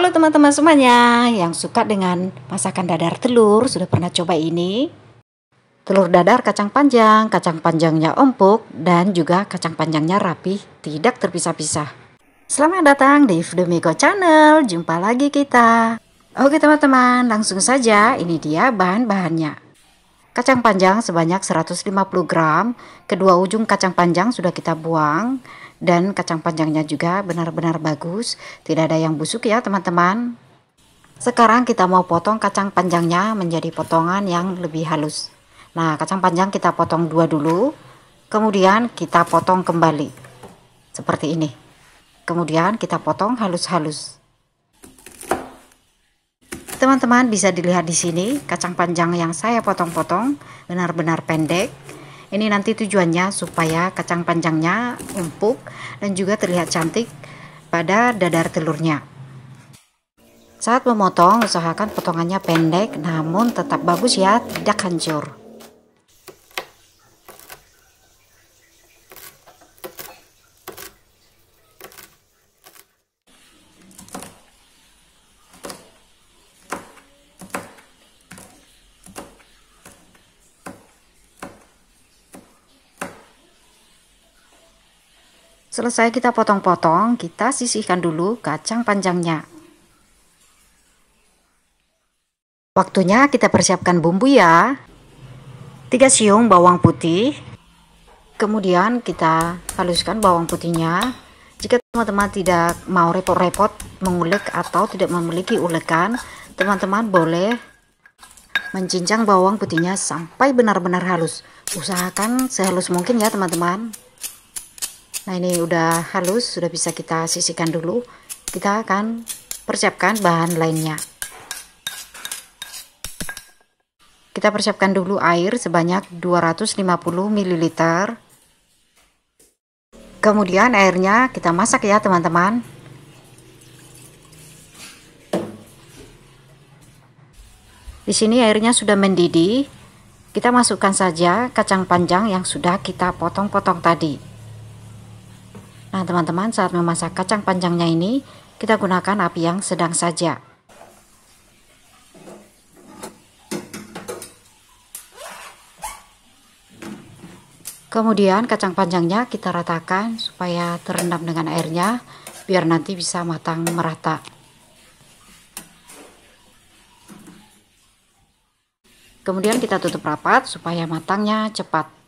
Halo teman-teman semuanya yang suka dengan masakan dadar telur, sudah pernah coba ini? Telur dadar kacang panjang, kacang panjangnya empuk dan juga kacang panjangnya rapih, tidak terpisah-pisah. Selamat datang di Fudemiko Channel, jumpa lagi kita. Oke teman-teman, langsung saja ini dia bahan-bahannya. Kacang panjang sebanyak 150 gram, kedua ujung kacang panjang sudah kita buang, dan kacang panjangnya juga benar-benar bagus tidak ada yang busuk ya teman-teman sekarang kita mau potong kacang panjangnya menjadi potongan yang lebih halus nah kacang panjang kita potong dua dulu kemudian kita potong kembali seperti ini kemudian kita potong halus-halus teman-teman bisa dilihat di sini kacang panjang yang saya potong-potong benar-benar pendek ini nanti tujuannya supaya kacang panjangnya empuk dan juga terlihat cantik pada dadar telurnya saat memotong usahakan potongannya pendek namun tetap bagus ya tidak hancur Selesai kita potong-potong, kita sisihkan dulu kacang panjangnya. Waktunya kita persiapkan bumbu ya. 3 siung bawang putih. Kemudian kita haluskan bawang putihnya. Jika teman-teman tidak mau repot-repot mengulek atau tidak memiliki ulekan, teman-teman boleh mencincang bawang putihnya sampai benar-benar halus. Usahakan sehalus mungkin ya teman-teman nah ini udah halus sudah bisa kita sisihkan dulu kita akan persiapkan bahan lainnya kita persiapkan dulu air sebanyak 250 ml kemudian airnya kita masak ya teman-teman Di sini airnya sudah mendidih. Kita masukkan saja kacang panjang yang sudah kita potong-potong tadi. Nah teman-teman saat memasak kacang panjangnya ini kita gunakan api yang sedang saja. Kemudian kacang panjangnya kita ratakan supaya terendam dengan airnya biar nanti bisa matang merata. Kemudian kita tutup rapat supaya matangnya cepat.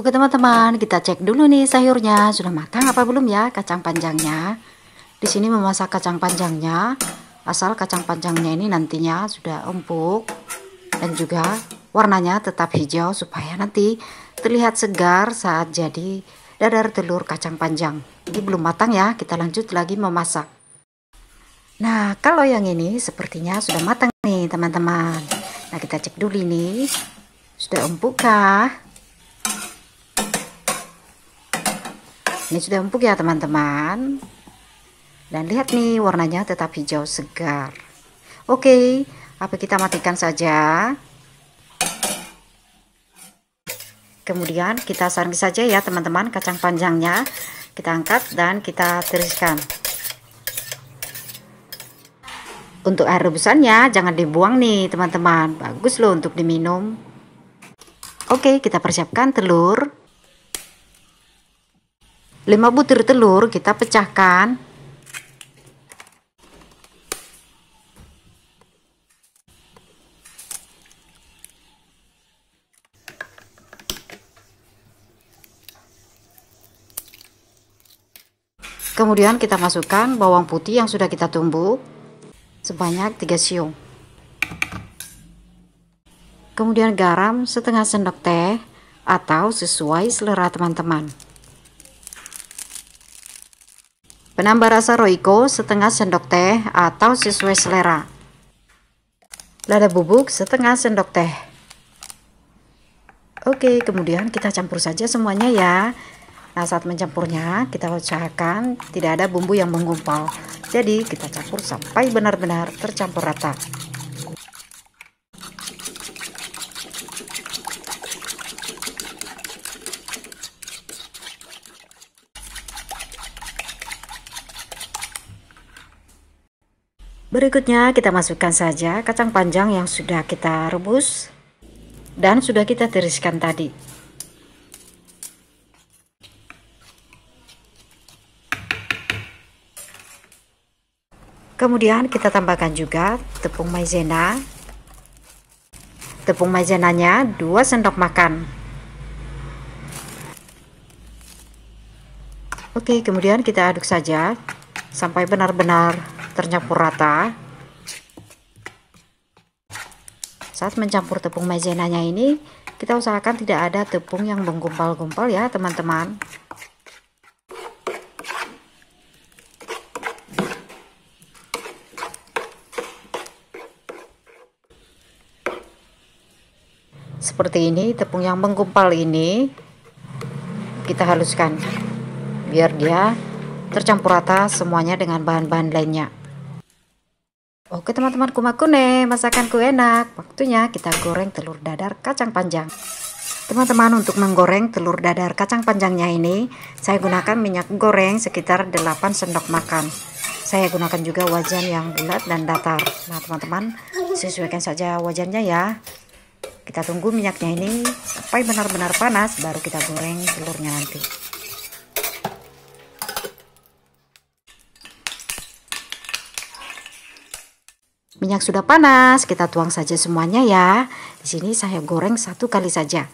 Oke teman-teman, kita cek dulu nih sayurnya sudah matang apa belum ya kacang panjangnya. Di sini memasak kacang panjangnya, asal kacang panjangnya ini nantinya sudah empuk dan juga warnanya tetap hijau supaya nanti terlihat segar saat jadi dadar telur kacang panjang. Ini belum matang ya, kita lanjut lagi memasak. Nah, kalau yang ini sepertinya sudah matang nih teman-teman. Nah, kita cek dulu ini. Sudah empuk kah? ini sudah empuk ya teman-teman dan lihat nih warnanya tetap hijau segar oke okay, api kita matikan saja kemudian kita saring saja ya teman-teman kacang panjangnya kita angkat dan kita tiriskan untuk air rebusannya jangan dibuang nih teman-teman bagus loh untuk diminum oke kita persiapkan telur 5 butir telur kita pecahkan kemudian kita masukkan bawang putih yang sudah kita tumbuk sebanyak 3 siung kemudian garam setengah sendok teh atau sesuai selera teman-teman Penambah rasa Royco setengah sendok teh atau sesuai selera. Lada bubuk setengah sendok teh. Oke, kemudian kita campur saja semuanya ya. Nah, saat mencampurnya kita usahakan tidak ada bumbu yang menggumpal. Jadi, kita campur sampai benar-benar tercampur rata. Berikutnya kita masukkan saja kacang panjang yang sudah kita rebus dan sudah kita tiriskan tadi. Kemudian kita tambahkan juga tepung maizena. Tepung maizenanya 2 sendok makan. Oke, kemudian kita aduk saja sampai benar-benar tercampur rata saat mencampur tepung maizenanya ini kita usahakan tidak ada tepung yang menggumpal-gumpal ya teman-teman seperti ini tepung yang menggumpal ini kita haluskan biar dia tercampur rata semuanya dengan bahan-bahan lainnya Oke teman-teman kumakune, masakanku enak. Waktunya kita goreng telur dadar kacang panjang. Teman-teman untuk menggoreng telur dadar kacang panjangnya ini, saya gunakan minyak goreng sekitar 8 sendok makan. Saya gunakan juga wajan yang bulat dan datar. Nah teman-teman, sesuaikan saja wajannya ya. Kita tunggu minyaknya ini sampai benar-benar panas, baru kita goreng telurnya nanti. Minyak sudah panas, kita tuang saja semuanya ya. Di sini saya goreng satu kali saja.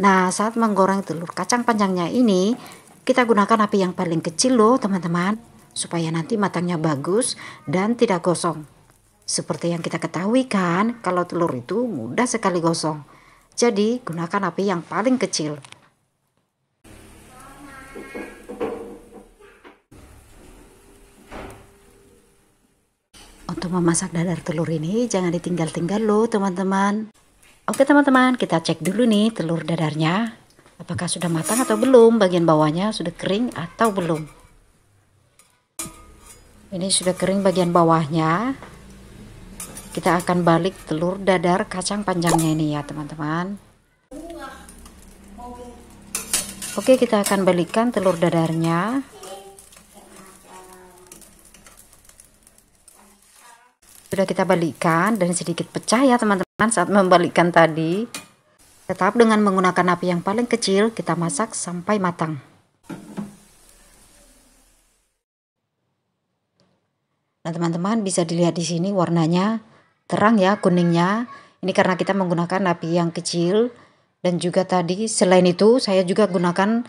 Nah, saat menggoreng telur kacang panjangnya ini, kita gunakan api yang paling kecil loh, teman-teman, supaya nanti matangnya bagus dan tidak gosong. Seperti yang kita ketahui kan, kalau telur itu mudah sekali gosong. Jadi, gunakan api yang paling kecil. untuk memasak dadar telur ini jangan ditinggal-tinggal loh teman-teman oke teman-teman kita cek dulu nih telur dadarnya apakah sudah matang atau belum bagian bawahnya sudah kering atau belum ini sudah kering bagian bawahnya kita akan balik telur dadar kacang panjangnya ini ya teman-teman oke kita akan balikkan telur dadarnya sudah kita balikkan dan sedikit pecah ya teman-teman saat membalikkan tadi tetap dengan menggunakan api yang paling kecil kita masak sampai matang nah teman-teman bisa dilihat di sini warnanya terang ya kuningnya ini karena kita menggunakan api yang kecil dan juga tadi selain itu saya juga gunakan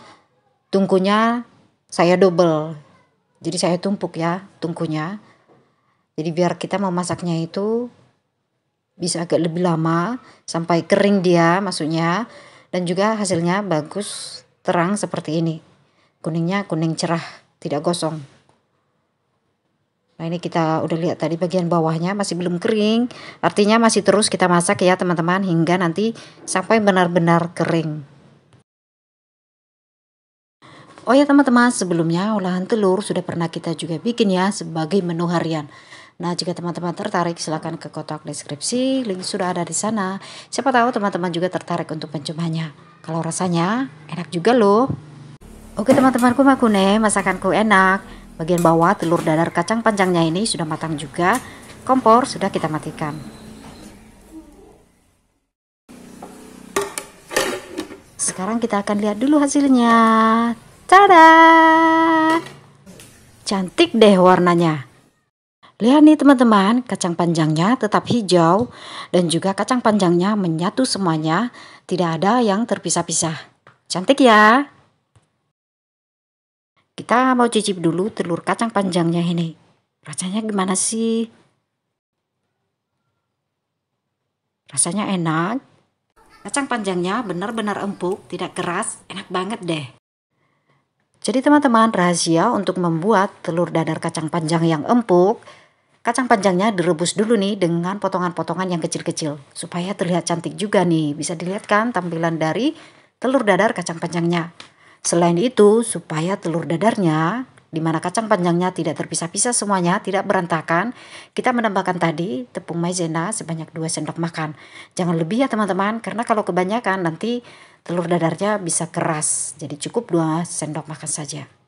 tungkunya saya double jadi saya tumpuk ya tungkunya jadi biar kita mau masaknya itu bisa agak lebih lama sampai kering dia maksudnya dan juga hasilnya bagus terang seperti ini kuningnya kuning cerah tidak gosong nah ini kita udah lihat tadi bagian bawahnya masih belum kering artinya masih terus kita masak ya teman-teman hingga nanti sampai benar-benar kering Oh ya teman-teman sebelumnya olahan telur sudah pernah kita juga bikin ya sebagai menu harian Nah, jika teman-teman tertarik, silahkan ke kotak deskripsi. Link sudah ada di sana. Siapa tahu teman-teman juga tertarik untuk mencobanya. Kalau rasanya enak juga loh. Oke teman-temanku makune, masakanku enak. Bagian bawah telur dadar kacang panjangnya ini sudah matang juga. Kompor sudah kita matikan. Sekarang kita akan lihat dulu hasilnya. Tada! Cantik deh warnanya. Lihat nih teman-teman, kacang panjangnya tetap hijau dan juga kacang panjangnya menyatu semuanya, tidak ada yang terpisah-pisah. Cantik ya? Kita mau cicip dulu telur kacang panjangnya ini. Rasanya gimana sih? Rasanya enak. Kacang panjangnya benar-benar empuk, tidak keras, enak banget deh. Jadi teman-teman, rahasia untuk membuat telur dadar kacang panjang yang empuk Kacang panjangnya direbus dulu nih dengan potongan-potongan yang kecil-kecil supaya terlihat cantik juga nih. Bisa dilihat kan tampilan dari telur dadar kacang panjangnya. Selain itu, supaya telur dadarnya di mana kacang panjangnya tidak terpisah-pisah semuanya, tidak berantakan, kita menambahkan tadi tepung maizena sebanyak 2 sendok makan. Jangan lebih ya teman-teman, karena kalau kebanyakan nanti telur dadarnya bisa keras. Jadi cukup 2 sendok makan saja.